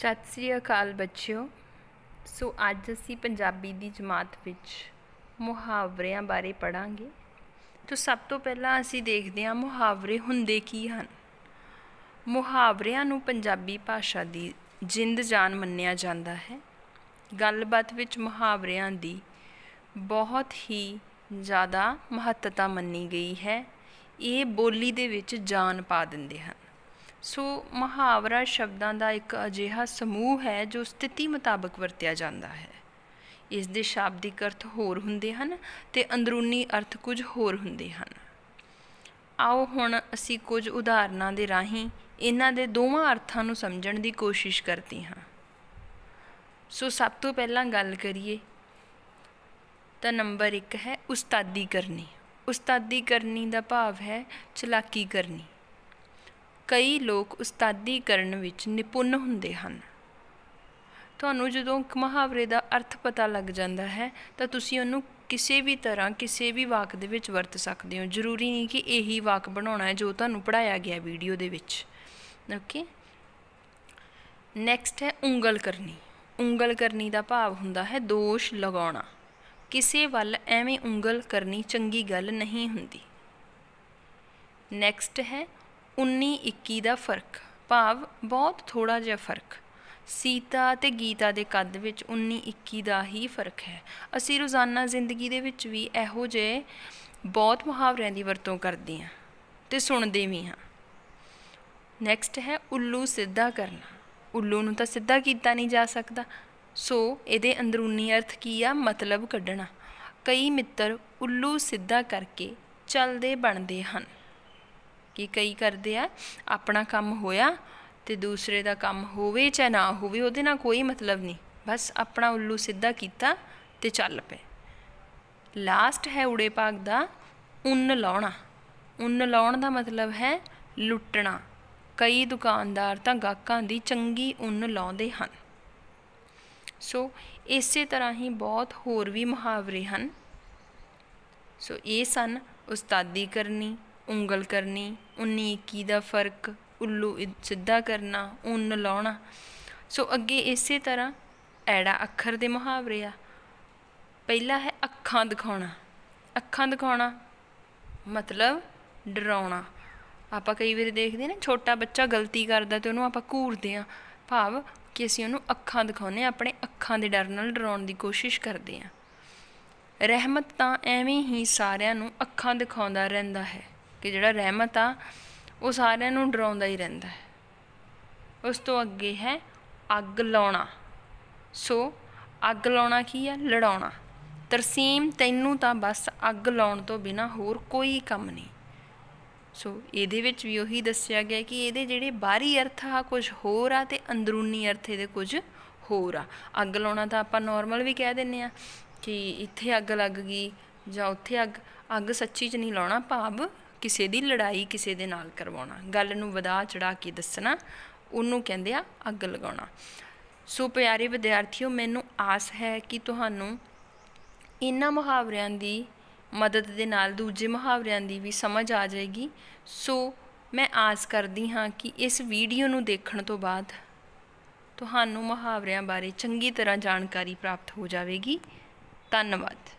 ਸਤਿ ਸ੍ਰੀ ਅਕਾਲ ਬੱਚਿਓ ਸੋ ਅੱਜ ਅਸੀਂ ਪੰਜਾਬੀ ਦੀ ਜਮਾਤ ਵਿੱਚ ਮੁਹਾਵਰਿਆਂ ਬਾਰੇ ਪੜਾਂਗੇ ਤੋਂ ਸਭ ਤੋਂ ਪਹਿਲਾਂ ਅਸੀਂ ਦੇਖਦੇ ਹਾਂ ਮੁਹਾਵਰੇ ਹੁੰਦੇ ਕੀ ਹਨ ਮੁਹਾਵਰਿਆਂ ਨੂੰ ਪੰਜਾਬੀ ਭਾਸ਼ਾ ਦੀ ਜਿੰਦ ਜਾਨ ਮੰਨਿਆ ਜਾਂਦਾ ਹੈ ਗੱਲਬਾਤ ਵਿੱਚ ਮੁਹਾਵਰਿਆਂ ਦੀ ਬਹੁਤ ਹੀ ਜ਼ਿਆਦਾ ਮਹੱਤਤਾ ਮੰਨੀ ਗਈ ਹੈ ਇਹ ਬੋਲੀ ਦੇ ਵਿੱਚ ਜਾਨ ਪਾ ਦਿੰਦੇ ਹਨ ਸੋ ਮਹਾਵਰਾ ਸ਼ਬਦਾਂ ਦਾ ਇੱਕ ਅਜਿਹਾ ਸਮੂਹ ਹੈ ਜੋ ਸਥਿਤੀ ਮੁਤਾਬਕ ਵਰਤਿਆ ਜਾਂਦਾ ਹੈ ਇਸ ਦੇ ਸ਼ਾਬਦਿਕ ਅਰਥ ਹੋਰ ਹੁੰਦੇ ਹਨ ਤੇ ਅੰਦਰੂਨੀ ਅਰਥ ਕੁਝ ਹੋਰ ਹੁੰਦੇ ਹਨ ਆਓ ਹੁਣ ਅਸੀਂ ਕੁਝ ਉਦਾਹਰਨਾਂ ਦੇ ਰਾਹੀਂ ਇਹਨਾਂ ਦੇ ਦੋਵਾਂ ਅਰਥਾਂ ਨੂੰ ਸਮਝਣ ਦੀ ਕੋਸ਼ਿਸ਼ ਕਰਦੇ ਹਾਂ ਸੋ ਸਭ ਤੋਂ ਪਹਿਲਾਂ ਗੱਲ ਕਰੀਏ ਤਾਂ ਨੰਬਰ 1 ਹੈ ਉਸਤਾਦੀ ਕਰਨੀ ਉਸਤਾਦੀ ਕਰਨੀ ਦਾ ਭਾਵ ਹੈ ਚਲਾਕੀ ਕਰਨੀ ਕਈ ਲੋਕ ਉਸਤਾਦੀ ਕਰਨ ਵਿੱਚ ਨਿਪੁੰਨ ਹੁੰਦੇ ਹਨ ਤੁਹਾਨੂੰ ਜਦੋਂ ਮਹਾਵਰੇ ਦਾ ਅਰਥ ਪਤਾ ਲੱਗ ਜਾਂਦਾ ਹੈ ਤਾਂ ਤੁਸੀਂ ਉਹਨੂੰ ਕਿਸੇ ਵੀ ਤਰ੍ਹਾਂ ਕਿਸੇ ਵੀ ਵਾਕ ਦੇ ਵਿੱਚ ਵਰਤ ਸਕਦੇ ਹੋ ਜ਼ਰੂਰੀ ਨਹੀਂ ਕਿ ਇਹੀ ਵਾਕ ਬਣਾਉਣਾ ਹੈ ਜੋ ਤੁਹਾਨੂੰ ਪੜਾਇਆ ਗਿਆ ਵੀਡੀਓ ਦੇ ਵਿੱਚ ਓਕੇ ਨੈਕਸਟ ਹੈ ਉਂਗਲ ਕਰਨੀ ਉਂਗਲ ਕਰਨੀ ਦਾ ਭਾਵ ਹੁੰਦਾ ਹੈ ਦੋਸ਼ ਲਗਾਉਣਾ ਕਿਸੇ ਵੱਲ ਐਵੇਂ ਉਂਗਲ ਕਰਨੀ ਚੰਗੀ ਗੱਲ ਨਹੀਂ ਹੁੰਦੀ ਨੈਕਸਟ ਹੈ 19 21 ਦਾ ਫਰਕ ਭਾਵ ਬਹੁਤ ਥੋੜਾ ਜਿਹਾ ਫਰਕ ਸੀਤਾ ਤੇ ਗੀਤਾ ਦੇ ਕੱਦ ਵਿੱਚ 19 21 ਦਾ ਹੀ ਫਰਕ ਹੈ ਅਸੀਂ ਰੋਜ਼ਾਨਾ ਜ਼ਿੰਦਗੀ ਦੇ ਵਿੱਚ ਵੀ ਇਹੋ ਜਿਹੇ ਬਹੁਤ ਮੁਹਾਵਰਿਆਂ ਦੀ ਵਰਤੋਂ ਕਰਦੇ ਹਾਂ ਤੇ ਸੁਣਦੇ ਵੀ ਹਾਂ ਨੈਕਸਟ ਹੈ ਉੱਲੂ ਸਿੱਧਾ ਕਰਨਾ ਉੱਲੂ ਨੂੰ ਤਾਂ ਸਿੱਧਾ ਕੀਤਾ ਨਹੀਂ ਜਾ ਸਕਦਾ ਸੋ ਇਹਦੇ ਅੰਦਰੂਨੀ ਅਰਥ ਕੀ ਆ ਮਤਲਬ ਕੱਢਣਾ ਕਈ ਮਿੱਤਰ ਉੱਲੂ ਸਿੱਧਾ ਕਰਕੇ ਚਲਦੇ ਬਣਦੇ ਹਨ ਕਿ ਕਈ ਕਰਦੇ ਆ ਆਪਣਾ ਕੰਮ ਹੋਇਆ ਤੇ ਦੂਸਰੇ ਦਾ ਕੰਮ ਹੋਵੇ ਚਾਹੇ ਨਾ ਹੋਵੇ ਉਹਦੇ ਨਾਲ ਕੋਈ ਮਤਲਬ ਨਹੀਂ ਬਸ ਆਪਣਾ ਉੱਲੂ ਸਿੱਧਾ ਕੀਤਾ ਤੇ ਚੱਲ ਪਏ ਲਾਸਟ ਹੈ ਉੜੇ ਭਾਗ ਦਾ ਉੱਨ ਲਾਉਣਾ ਉੱਨ ਲਾਉਣ ਦਾ ਮਤਲਬ ਹੈ ਲੁੱਟਣਾ ਕਈ ਦੁਕਾਨਦਾਰ ਤਾਂ ਗਾਹਕਾਂ ਦੀ ਚੰਗੀ ਉੱਨ ਲਾਉਂਦੇ ਹਨ ਸੋ ਇਸੇ ਤਰ੍ਹਾਂ ਹੀ ਬਹੁਤ ਹੋਰ ਵੀ ਮੁਹਾਵਰੇ ਹਨ ਸੋ ਇਹ ਸਨ ਉਸਤਾਦੀ ਕਰਨੀ ਉਂਗਲ ਕਰਨੀ 19 21 ਦਾ ਫਰਕ ਉੱਲੂ ਸਿੱਧਾ ਕਰਨਾ ਉਨ ਲਾਉਣਾ ਸੋ ਅੱਗੇ ਇਸੇ ਤਰ੍ਹਾਂ ਐੜਾ ਅੱਖਰ ਦੇ ਮੁਹਾਵਰੇ ਆ ਪਹਿਲਾ ਹੈ ਅੱਖਾਂ ਦਿਖਾਉਣਾ ਅੱਖਾਂ ਦਿਖਾਉਣਾ ਮਤਲਬ ਡਰਾਉਣਾ ਆਪਾਂ ਕਈ ਵਾਰ ਦੇਖਦੇ ਨੇ ਛੋਟਾ ਬੱਚਾ ਗਲਤੀ ਕਰਦਾ ਤੇ ਉਹਨੂੰ ਆਪਾਂ ਘੂਰਦੇ ਆ ਭਾਵ ਕਿ ਅਸੀਂ ਉਹਨੂੰ ਅੱਖਾਂ ਦਿਖਾਉਨੇ ਆ ਆਪਣੇ ਅੱਖਾਂ ਦੇ ਡਰ ਨਾਲ ਡਰਾਉਣ ਦੀ ਕੋਸ਼ਿਸ਼ ਕਰਦੇ ਆ ਰਹਿਮਤ ਤਾਂ ਐਵੇਂ ਹੀ ਸਾਰਿਆਂ ਨੂੰ ਅੱਖਾਂ ਦਿਖਾਉਂਦਾ ਰਹਿੰਦਾ ਹੈ ਕਿ ਜਿਹੜਾ ਰਹਿਮਤ ਆ ਉਹ ਸਾਰਿਆਂ ਨੂੰ ਡਰਾਉਂਦਾ ਹੀ ਰਹਿੰਦਾ ਹੈ ਉਸ ਤੋਂ ਅੱਗੇ ਹੈ ਅੱਗ ਲਾਉਣਾ ਸੋ ਅੱਗ ਲਾਉਣਾ ਕੀ ਆ ਲੜਾਉਣਾ ਤਰਸੀਮ ਤੈਨੂੰ ਤਾਂ ਬਸ ਅੱਗ ਲਾਉਣ ਤੋਂ ਬਿਨਾ ਹੋਰ ਕੋਈ ਕੰਮ ਨਹੀਂ ਸੋ ਇਹਦੇ ਵਿੱਚ ਵੀ ਉਹੀ ਦੱਸਿਆ ਗਿਆ ਕਿ ਇਹਦੇ ਜਿਹੜੇ ਬਾਹਰੀ ਅਰਥ ਆ ਕੁਝ ਹੋਰ ਆ ਤੇ ਅੰਦਰੂਨੀ ਅਰਥ ਇਹਦੇ ਕੁਝ ਹੋਰ ਆ ਅੱਗ ਲਾਉਣਾ ਤਾਂ ਆਪਾਂ ਨਾਰਮਲ ਵੀ ਕਹਿ ਦਿੰਨੇ ਆ ਕਿ ਇੱਥੇ ਅੱਗ ਲੱਗ ਗਈ ਜਾਂ ਉੱਥੇ ਅੱਗ ਅੱਗ ਸੱਚੀ 'ਚ ਨਹੀਂ ਲਾਉਣਾ ਭਾਵ ਕਿਸੇ ਦੀ ਲੜਾਈ ਕਿਸੇ ਦੇ ਨਾਲ ਕਰਵਾਉਣਾ ਗੱਲ ਨੂੰ ਵਧਾ ਚੜਾ ਕੇ ਦੱਸਣਾ ਉਹਨੂੰ ਕਹਿੰਦੇ ਆ ਅੱਗ ਲਗਾਉਣਾ ਸੋ ਪਿਆਰੇ ਵਿਦਿਆਰਥੀਓ ਮੈਨੂੰ ਆਸ ਹੈ ਕਿ ਤੁਹਾਨੂੰ ਇਨ੍ਹਾਂ ਮੁਹਾਵਰਿਆਂ ਦੀ ਮਦਦ ਦੇ ਨਾਲ ਦੂਜੇ ਮੁਹਾਵਰਿਆਂ ਦੀ ਵੀ ਸਮਝ ਆ ਜਾਏਗੀ ਸੋ ਮੈਂ ਆਸ ਕਰਦੀ ਹਾਂ ਕਿ ਇਸ ਵੀਡੀਓ ਨੂੰ ਦੇਖਣ ਤੋਂ ਬਾਅਦ ਤੁਹਾਨੂੰ ਮੁਹਾਵਰਿਆਂ ਬਾਰੇ ਚੰਗੀ ਤਰ੍ਹਾਂ ਜਾਣਕਾਰੀ ਪ੍ਰਾਪਤ ਹੋ ਜਾਵੇਗੀ ਧੰਨਵਾਦ